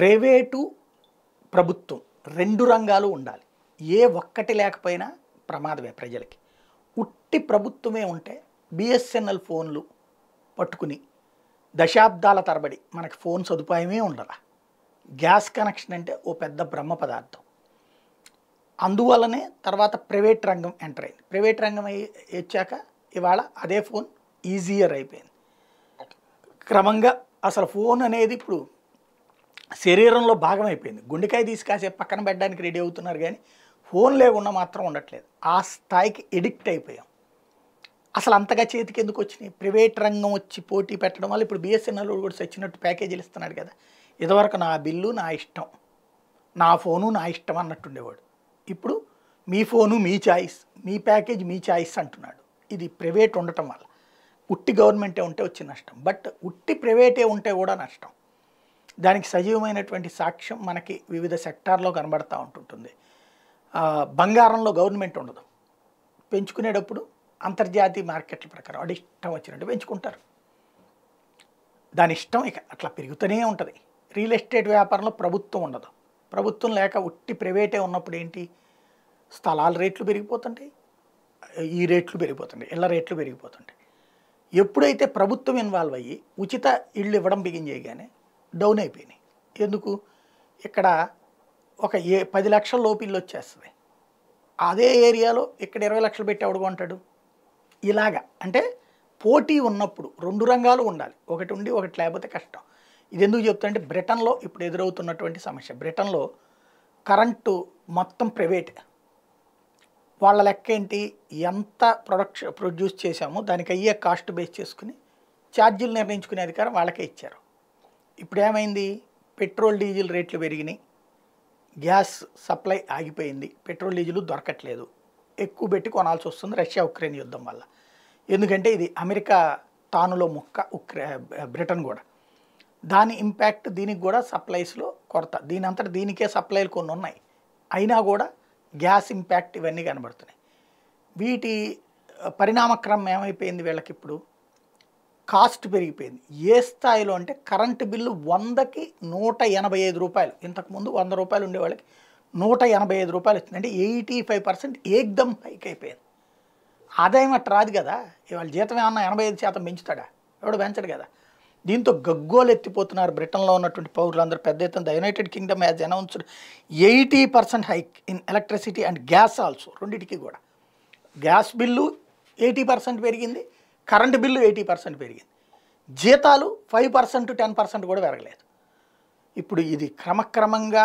private ప్రభుత్వం రెండు రంగాలు ఉండాలి ఏ ఒక్కటి లేకపోయినా ప్రమాదమే ప్రజలకి ఉట్టి ప్రభుత్వమే ఉంటే బిఎస్ఎన్ఎల్ ఫోన్లు పట్టుకుని దశాబ్దాల తరబడి మనకి ఫోన్ సదుపాయమే ఉండరా గ్యాస్ కనెక్షన్ అంటే ఓ పెద్ద బ్రహ్మ పదార్థం అందువల్లనే తర్వాత ప్రైవేట్ రంగం ఎంటర్ అయింది ప్రైవేట్ రంగం వచ్చాక ఇవాళ అదే ఫోన్ ఈజియర్ అయిపోయింది క్రమంగా అసలు ఫోన్ అనేది ఇప్పుడు శరీరంలో భాగం అయిపోయింది గుండెకాయ తీసి కాసేపు పక్కన పెట్టడానికి రెడీ అవుతున్నారు కానీ ఫోన్ లేకుండా మాత్రం ఉండట్లేదు ఆ స్థాయికి ఎడిక్ట్ అయిపోయాం అసలు అంతగా చేతికి ఎందుకు వచ్చినాయి ప్రైవేట్ రంగం వచ్చి పోటీ పెట్టడం వల్ల ఇప్పుడు బిఎస్ఎన్ఎల్ కూడా వచ్చినట్టు ప్యాకేజీలు ఇస్తున్నాడు కదా ఇదివరకు నా బిల్లు నా ఇష్టం నా ఫోను నా ఇష్టం అన్నట్టుండేవాడు ఇప్పుడు మీ ఫోను మీ చాయిస్ మీ ప్యాకేజ్ మీ చాయిస్ అంటున్నాడు ఇది ప్రైవేట్ ఉండటం వల్ల ఉట్టి గవర్నమెంటే ఉంటే వచ్చే నష్టం బట్ ఉట్టి ప్రైవేటే ఉంటే కూడా నష్టం దానికి సజీవమైనటువంటి సాక్ష్యం మనకి వివిధ సెక్టార్లో కనబడతా ఉంటుంటుంది బంగారంలో గవర్నమెంట్ ఉండదు పెంచుకునేటప్పుడు అంతర్జాతీయ మార్కెట్ల ప్రకారం అది ఇష్టం వచ్చినట్టు పెంచుకుంటారు దాని ఇష్టం ఇక అట్లా పెరుగుతూనే ఉంటుంది రియల్ ఎస్టేట్ వ్యాపారంలో ప్రభుత్వం ఉండదు ప్రభుత్వం లేక ఉట్టి ప్రైవేటే ఉన్నప్పుడు ఏంటి స్థలాల రేట్లు పెరిగిపోతుంటాయి ఈ రేట్లు పెరిగిపోతుంటాయి ఇళ్ళ రేట్లు పెరిగిపోతుంటాయి ఎప్పుడైతే ప్రభుత్వం ఇన్వాల్వ్ అయ్యి ఉచిత ఇళ్ళు ఇవ్వడం బిగిన్ చేయగానే డౌన్ అయిపోయినాయి ఎందుకు ఇక్కడ ఒక ఏ పది లక్షల లోపిల్లు వచ్చేస్తుంది అదే ఏరియాలో ఇక్కడ ఇరవై లక్షలు పెట్టి ఎవడు కొంటాడు ఇలాగా అంటే పోటీ ఉన్నప్పుడు రెండు రంగాలు ఉండాలి ఒకటి ఉండి ఒకటి లేకపోతే కష్టం ఇది ఎందుకు అంటే బ్రిటన్లో ఇప్పుడు ఎదురవుతున్నటువంటి సమస్య బ్రిటన్లో కరెంటు మొత్తం ప్రైవేట్ వాళ్ళ లెక్క ఏంటి ఎంత ప్రొడక్షన్ ప్రొడ్యూస్ చేశామో దానికి అయ్యే కాస్ట్ బేస్ చేసుకుని ఛార్జీలు నిర్ణయించుకునే అధికారం వాళ్ళకే ఇచ్చారు ఇప్పుడు ఏమైంది పెట్రోల్ డీజిల్ రేట్లు పెరిగినాయి గ్యాస్ సప్లై ఆగిపోయింది పెట్రోల్ డీజిల్ దొరకట్లేదు ఎక్కువ పెట్టి కొనాల్సి వస్తుంది రష్యా ఉక్రెయిన్ యుద్ధం వల్ల ఎందుకంటే ఇది అమెరికా తానులో మొక్క ఉక్రే బ్రిటన్ కూడా దాని ఇంపాక్ట్ దీనికి కూడా సప్లైస్లో కొరత దీని అంతటా దీనికే సప్లైలు కొన్ని ఉన్నాయి అయినా కూడా గ్యాస్ ఇంపాక్ట్ ఇవన్నీ కనబడుతున్నాయి వీటి పరిణామక్రమం ఏమైపోయింది వీళ్ళకి ఇప్పుడు కాస్ట్ పెరిగిపోయింది ఏ స్థాయిలో అంటే కరెంటు బిల్లు వందకి నూట ఎనభై ఐదు రూపాయలు ఇంతకుముందు వంద రూపాయలు ఉండేవాళ్ళకి నూట ఎనభై ఐదు రూపాయలు వచ్చింది అంటే ఎయిటీ ఫైవ్ పర్సెంట్ ఏకదం హైక్ అయిపోయింది ఆదాయం అట్ట రాదు కదా ఇవాళ జీతం ఏమన్నా ఎనభై ఐదు శాతం పెంచుతాడా ఎవడు పెంచడు కదా దీంతో గగ్గోలు ఎత్తిపోతున్నారు బ్రిటన్లో ఉన్నటువంటి పౌరులు అందరూ పెద్ద ఎత్తున United Kingdom as announced eighty percent hike in electricity and gas also రెండింటికి కూడా గ్యాస్ బిల్లు ఎయిటీ పర్సెంట్ పెరిగింది కరెంటు బిల్లు ఎయిటీ పర్సెంట్ పెరిగింది జీతాలు ఫైవ్ పర్సెంట్ టెన్ పర్సెంట్ కూడా పెరగలేదు ఇప్పుడు ఇది క్రమక్రమంగా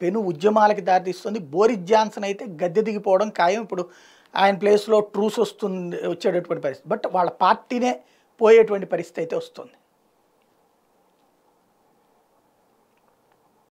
పెను ఉద్యమాలకి దారితీస్తుంది బోరిస్ జాన్సన్ అయితే గద్దె దిగిపోవడం ఖాయం ఇప్పుడు ఆయన ప్లేస్లో ట్రూస్ వస్తుంది వచ్చేటటువంటి పరిస్థితి బట్ వాళ్ళ పార్టీనే పోయేటువంటి పరిస్థితి అయితే వస్తుంది